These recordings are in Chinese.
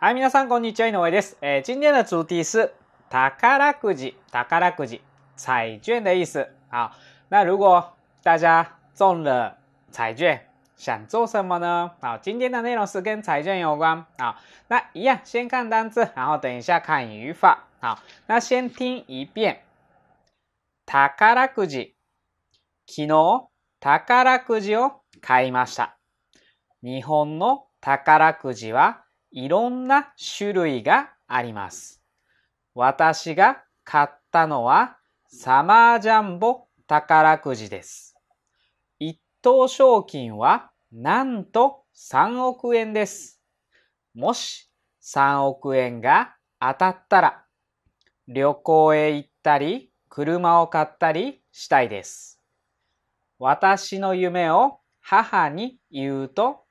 はい、皆さん、こんにちは。井上です。えー、今天的主题是宝くじ、宝くじ、彩券的意思。好，那如果大家中了彩券，想做什么呢？好，今天的内容是跟彩券有关。好，那一样，先看单字，然后等一下看语法。好，那先听一遍。宝くじ、昨日宝くじを買いました。日本の宝くじはいろんな種類があります。私が買ったのはサマージャンボ宝くじです。一等賞金はなんと3億円です。もし3億円が当たったら旅行へ行ったり車を買ったりしたいです。私の夢を母に言うと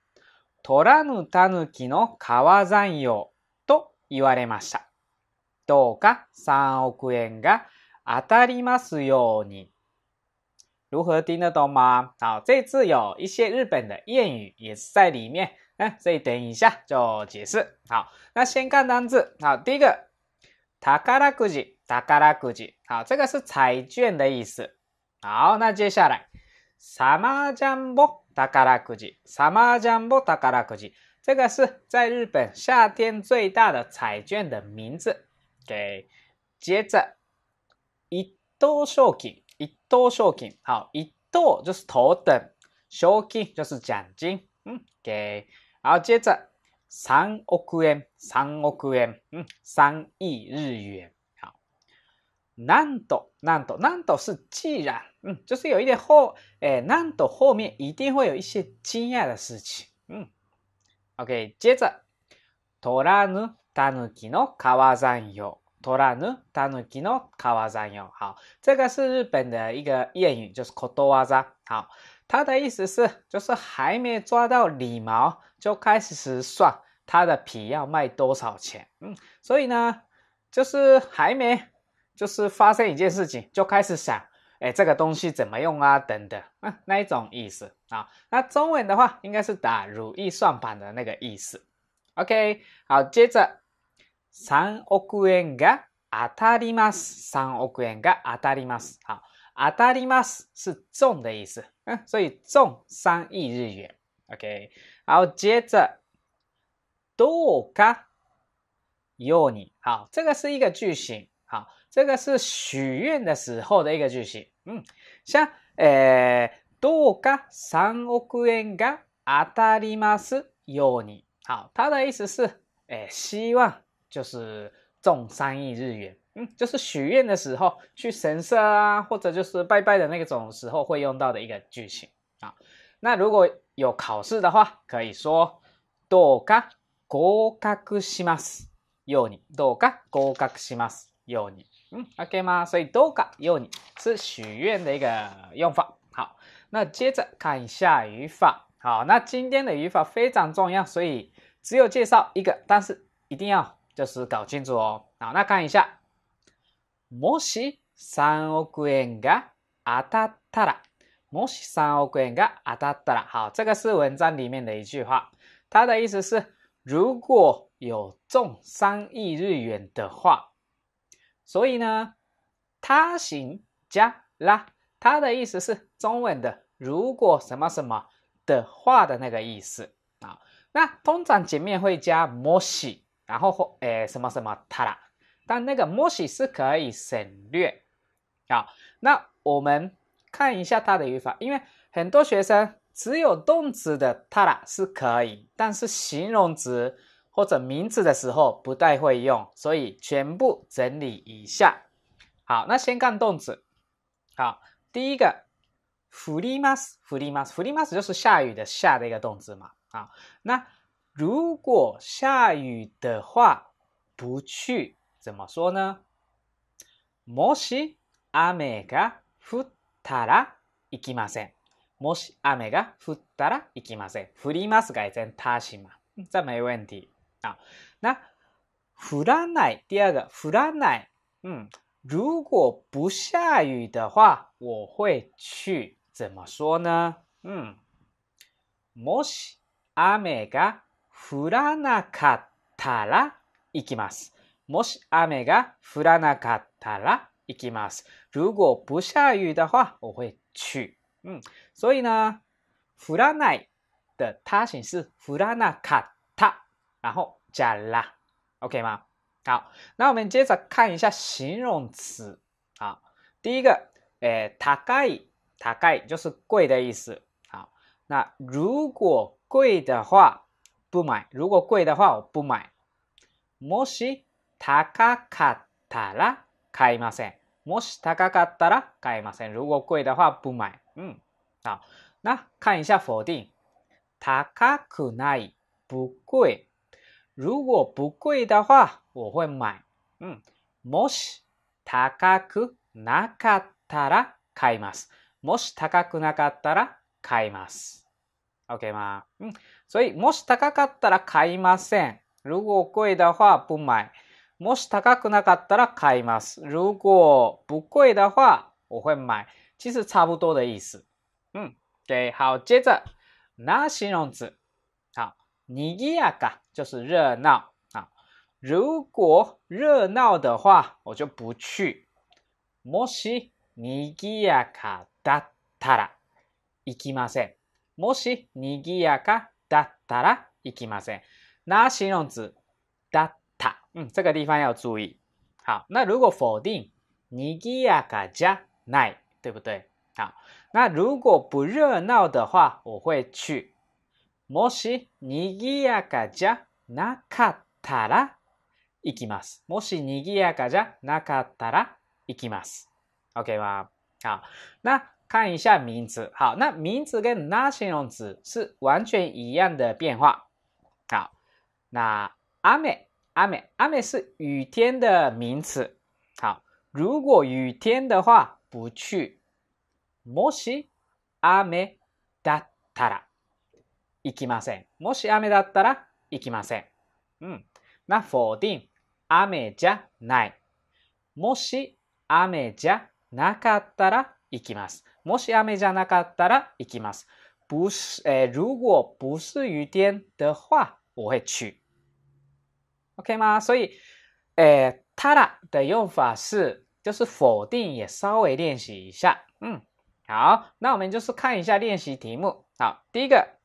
取らぬたぬきの川山用と言われました。どうか3億円が当たりますように。如何听得懂吗？好，这次有一些日本的谚语也是在里面，嗯，所以等一下就解释。好，那先看单字。好，第一个，塔卡拉古吉，塔卡拉古吉。好，这个是彩券的意思。好，那接下来，サマジャンボ。大卡拉古吉，萨马江博大卡拉古吉，这个是在日本夏天最大的彩券的名字。给接着一等賞金，一等賞金，好，一等就是头等，賞金就是奖金。嗯，给，好接着三億円，元，三億円，元，嗯，三亿日元。难道难道难道是既然，嗯，就是有一点后，哎，难道后面一定会有一些惊讶的事情？嗯，OK，接着，とらぬたぬきの川ざんよ，とらぬたぬきの川ざんよ，好，这个是日本的一个谚语，就是口多哇扎。好，它的意思是就是还没抓到狸毛，就开始算它的皮要卖多少钱。嗯，所以呢，就是还没。就是发生一件事情就开始想，哎，这个东西怎么用啊？等等，那那一种意思啊。那中文的话应该是打如意算盘的那个意思。OK，好，接着三億円が当たります。三億円が当たります。好，当たります是中的意思，嗯，所以中三亿日元。OK，好，接着どうかように。好，这个是一个句型，好。这个是许愿的时候的一个句型，嗯，像诶，どうか三億円が当たりますように。好，它的意思是诶，希望就是中三亿日元，嗯，就是许愿的时候去神社啊，或者就是拜拜的那种时候会用到的一个句型啊。那如果有考试的话，可以说どうか合格しますように，どうか合格しますように。嗯，OK 吗？所以 do ga y o ni 是许愿的一个用法。好，那接着看一下语法。好，那今天的语法非常重要，所以只有介绍一个，但是一定要就是搞清楚哦。好，那看一下。もし三億円が当たったら，もし三億円が当たったら，好，这个是文章里面的一句话。它的意思是，如果有中三亿日元的话。所以呢，他行加拉，他的意思是中文的“如果什么什么的话”的那个意思啊。那通常前面会加摩西，然后或诶什么什么它啦，但那个摩西是可以省略啊。那我们看一下它的语法，因为很多学生只有动词的它啦是可以，但是形容词。或者名字的时候不太会用，所以全部整理一下。好，那先看动词。好，第一个，雨ます雨ます雨ます就是下雨的下的一个动词嘛。啊，那如果下雨的话不去，怎么说呢？もし雨が降ったら行きません。もし雨が降ったら行きません。ります改成タシマ。じゃあもう一点。啊，那“フランナ”第二个“フランナ”。嗯，如果不下雨的话，我会去。怎么说呢？嗯，もし雨が降らなかったら行きます。もし雨が降らなかったら行きます。如果不下雨的话，我会去。嗯，所以呢，“フランナ”的他形是“フランナカ”。然后加啦，OK 吗？好，那我们接着看一下形容词。啊。第一个，诶，高い，高い就是贵的意思。好，那如果贵的话不买，如果贵的话我不买。もし高かったら買いません。もし高かったら買いません。如果贵的话不买。嗯，好，那看一下否定，高くない，不贵。如果不贵的话，我会买。うん。もし高くなかったら買います。もし高くなかったら買います。OK うん。所以もし高かったら買いません。如果贵的话不买。もし高くなかったら買います。如果不贵的话，我会买。其实差不多的意思。嗯，对，好，接着，那形容词，好，ぎやか。就是热闹啊。如果热闹的话，我就不去。もしにぎやかだったら行きません。もしにぎやかだったら行きません。那形容词だった，嗯，这个地方要注意。好，那如果否定にぎやかじゃない，对不对？好，那如果不热闹的话，我会去。もしにぎやかじゃなかったら行きます。もし賑やかじゃなかったら行きます。OK 吗？好，那看一下名詞。好，那名詞跟那形容詞是完全一样的变化。好，那雨、雨、雨是雨天的名詞。好，如果雨天的话不去。もし雨だったら行きません。もし雨だったらいきません。うん。な、否定。雨じゃない。もし雨じゃなかったら行きます。もし雨じゃなかったら行きます。不是、えー、如果不是雨天的话、我会去。OK 吗？所以，诶、呃，たら的用法是就是否定，也稍微练习一下。うん。好，那我们就是看一下练习题目。好，第一个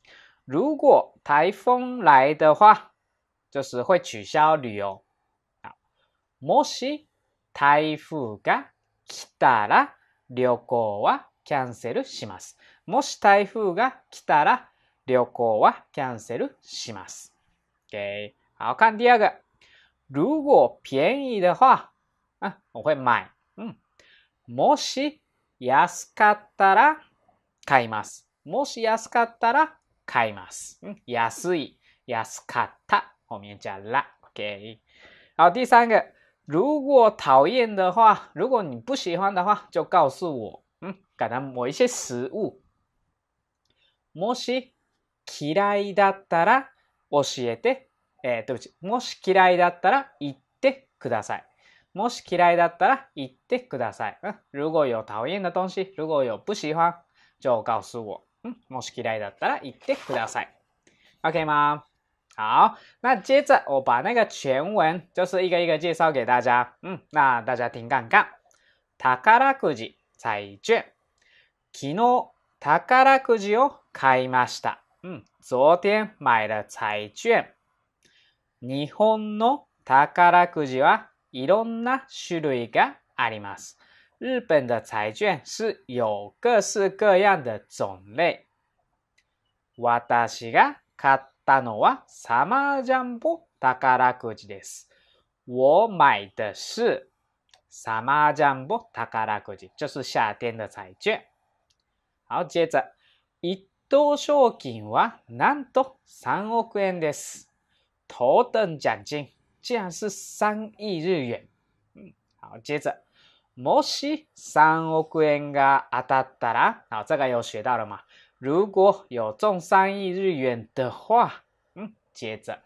如果台风来的话，就是会取消旅游。啊，もし台風が来たら旅行はキャンセルします。もし台風が来たら旅行はキャンセルします。OK。好，看第二个，如果便宜的话，啊，我会买。嗯，もし安かったら買います。もし安かったら買います。安い、安かった。后面加啦，OK。好，第三个，如果讨厌的话，如果你不喜欢的话，就告诉我。嗯，可能某一些食物。もし嫌いだったら教えて。えー、对不起。もし嫌いだったら言ってください。もし嫌いだったら言ってください。嗯，如果有讨厌的东西，如果有不喜欢，就告诉我。もし嫌いだったら言ってください，OK 吗？好，那接着我把那个全文就是一个一个介绍给大家。嗯，那大家听看看。宝くじ彩券，昨日宝くじを買いました。嗯，昨天买了彩券。日本の宝くじはいろんな種類があります。日本的彩券是有各式各样的种类。私が買ったのはサマージャンボ宝くじです。我买的是サマージャンボ宝くじ，就是夏天的彩券。好，接着一等賞金はなんと3億円です。头等奖金竟然是3亿日元。嗯，好，接着。もし3億円が当ったら，好，这个又学到了嘛。如果有中三亿日元的话，嗯，接着，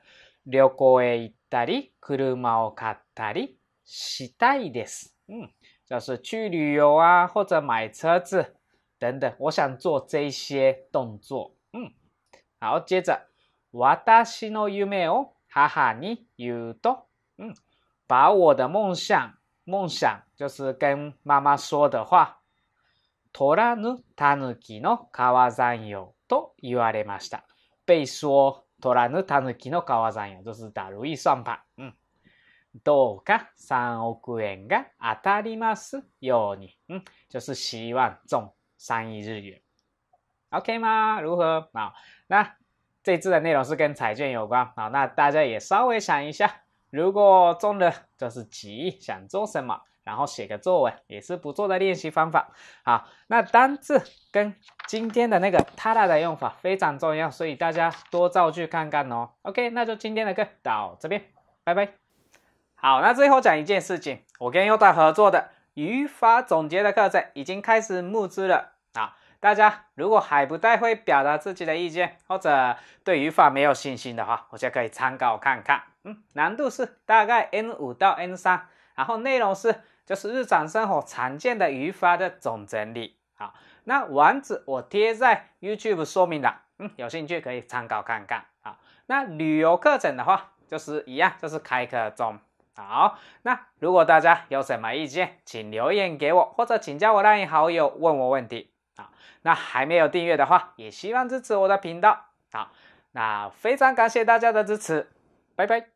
旅行行ったり、車を買ったりしたいです。嗯，就是去旅游啊，或者买车子等等，我想做这些动作。嗯，好，接着，私の夢を母に言うと，嗯，把我的梦想。梦想就是跟妈妈说的话。取らぬキの川山用と言われました。被说取らぬキの川山用就是打如意算盘。うどうか3億円が当たりますように。嗯，就是希望中三亿日元。OK 吗？如何？好，那这次的内容是跟彩券有关。好，那大家也稍微想一下。如果中了，就是急想做什么，然后写个作文也是不错的练习方法。好，那单字跟今天的那个它的用法非常重要，所以大家多造句看看哦。OK，那就今天的课到这边，拜拜。好，那最后讲一件事情，我跟优大合作的语法总结的课程已经开始募资了啊！大家如果还不太会表达自己的意见，或者对语法没有信心的话，我觉得可以参考看看。嗯，难度是大概 N 五到 N 三，然后内容是就是日常生活常见的语法的总整理啊。那网址我贴在 YouTube 说明栏，嗯，有兴趣可以参考看看啊。那旅游课程的话就是一样，就是开课中。好，那如果大家有什么意见，请留言给我，或者请加我任你好友问我问题啊。那还没有订阅的话，也希望支持我的频道好，那非常感谢大家的支持，拜拜。